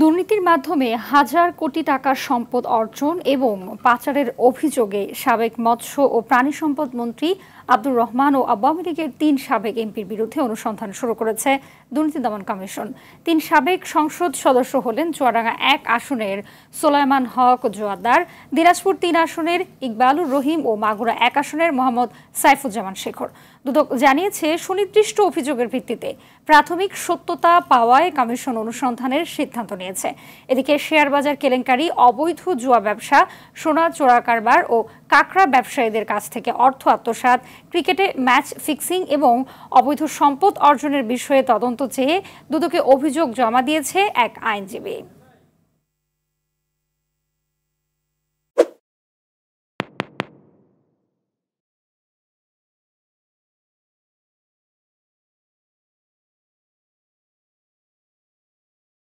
দুর্নীতির মাধ্যমে হাজার কোটি টাকার সম্পদ অর্জন এবং পাচারের অভিযোগে সাবেক মৎস্য ও প্রাণী সম্পদ মন্ত্রী আব্দুর রহমান ও আওয়ামী লীগের তিন সাবেক এমপির বিরুদ্ধে অনুসন্ধান শুরু করেছে দুর্নীতি দমন কমিশন তিন সাবেক সংসদ সদস্য হলেন চুয়াডাঙ্গা এক আসনের সোলাইমান হক জোয়াদ্দার দিনাজপুর তিন আসনের ইকবালুর রহিম ও মাগুরা এক আসনের মোহাম্মদ সাইফুজ্জামান শেখর দুদক জানিয়েছে সুনির্দিষ্ট অভিযোগের ভিত্তিতে প্রাথমিক সত্যতা পাওয়ায় কমিশন অনুসন্ধানের সিদ্ধান্ত নিয়েছে জানিয়েছে এদিকে শেয়ার বাজার কেলেঙ্কারি অবৈধ জুয়া ব্যবসা সোনা চোরা কারবার ও কাকড়া ব্যবসায়ীদের কাছ থেকে অর্থ আত্মসাত ক্রিকেটে ম্যাচ ফিক্সিং এবং অবৈধ সম্পদ অর্জনের বিষয়ে তদন্ত চেয়ে দুদকে অভিযোগ জমা দিয়েছে এক আইনজীবী